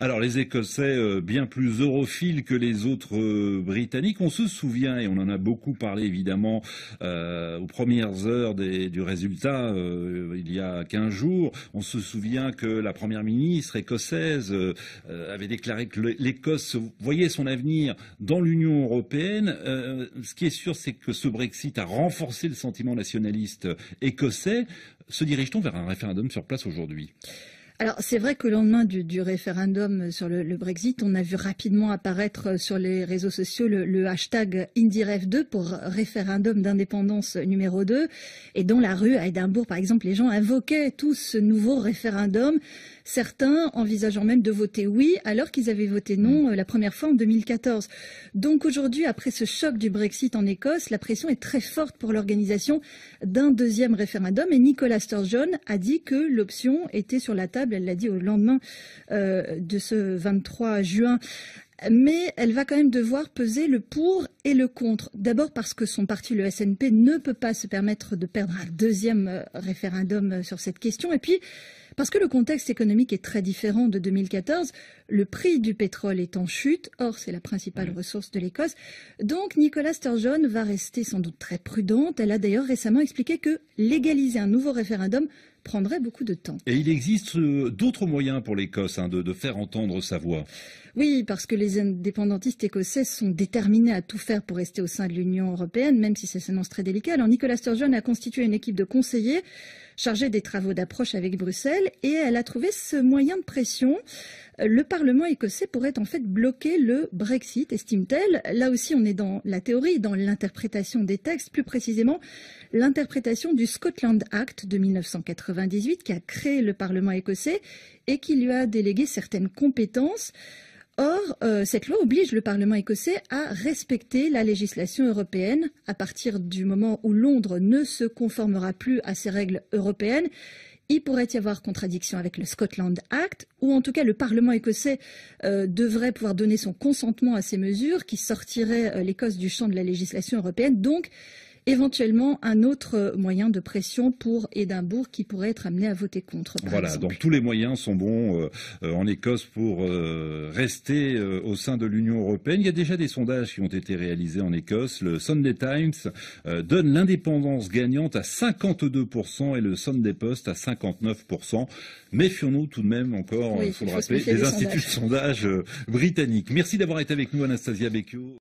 Alors les Écossais, euh, bien plus europhiles que les autres euh, Britanniques, on se souvient, et on en a beaucoup parlé évidemment euh, aux premières heures des, du résultat il y a 15 jours, on se souvient que la Première ministre écossaise avait déclaré que l'Écosse voyait son avenir dans l'Union européenne. ce qui est sûr, c'est que ce Brexit a renforcé le sentiment nationaliste écossais. Se dirige-t-on vers un référendum sur place aujourd'hui alors c'est vrai que le lendemain du, référendum sur le, Brexit, on a vu rapidement apparaître sur les réseaux sociaux le, hashtag IndyRef2 pour référendum d'indépendance numéro 2. Et dans la rue, à Édimbourg par exemple, les gens invoquaient tout ce nouveau référendum, certains envisageant même de voter oui alors qu'ils avaient voté non euh, la première fois en 2014. Donc aujourd'hui, après ce choc du Brexit en Écosse, la pression est très forte pour l'organisation d'un deuxième référendum. Et Nicolas Sturgeon a dit que l'option était sur la table elle l'a dit au lendemain euh, de ce 23 juin mais elle va quand même devoir peser le pour et le contre. D'abord parce que son parti, le SNP, ne peut pas se permettre de perdre un deuxième euh, référendum euh, sur cette question, et puis parce que le contexte économique est très différent de 2014, le prix du pétrole est en chute, or c'est la principale ressource de l'Écosse. Donc Nicolas Sturgeon va rester sans doute très prudente. Elle a d'ailleurs récemment expliqué que légaliser un nouveau référendum prendrait beaucoup de temps. Et il existe euh, d'autres moyens pour l'Écosse hein, de, faire entendre sa voix. Oui, parce que les indépendantistes écossais sont déterminés à tout faire pour rester au sein de l'Union européenne, même si ça s'annonce très délicat. Alors Nicolas Sturgeon a constitué une équipe de conseillers chargée des travaux d'approche avec Bruxelles et elle a trouvé ce moyen de pression. Le Parlement écossais pourrait en fait bloquer le Brexit, estime-t-elle. Là aussi, on est dans la théorie, dans l'interprétation des textes, plus précisément l'interprétation du Scotland Act de 1980 qui a créé le Parlement écossais et qui lui a délégué certaines compétences. Or, euh, cette loi oblige le Parlement écossais à respecter la législation européenne à partir du moment où Londres ne se conformera plus à ces règles européennes. Il pourrait y avoir contradiction avec le Scotland Act, ou en tout cas le Parlement écossais euh, devrait pouvoir donner son consentement à ces mesures qui sortiraient euh, l'Écosse du champ de la législation européenne. Donc, éventuellement un autre moyen de pression pour Édimbourg qui pourrait être amené à voter contre. voilà, donc tous les moyens sont bons euh, euh, en Écosse pour euh, rester au sein de l'Union européenne. Il y a déjà des sondages qui ont été réalisés en Écosse. Le Sunday Times donne l'indépendance gagnante à 52% et le Sunday Post à 59%. Méfions-nous tout de même encore, hein, le rappeler, des, instituts de sondage britanniques. Merci d'avoir été avec nous, Anastasia Becchio.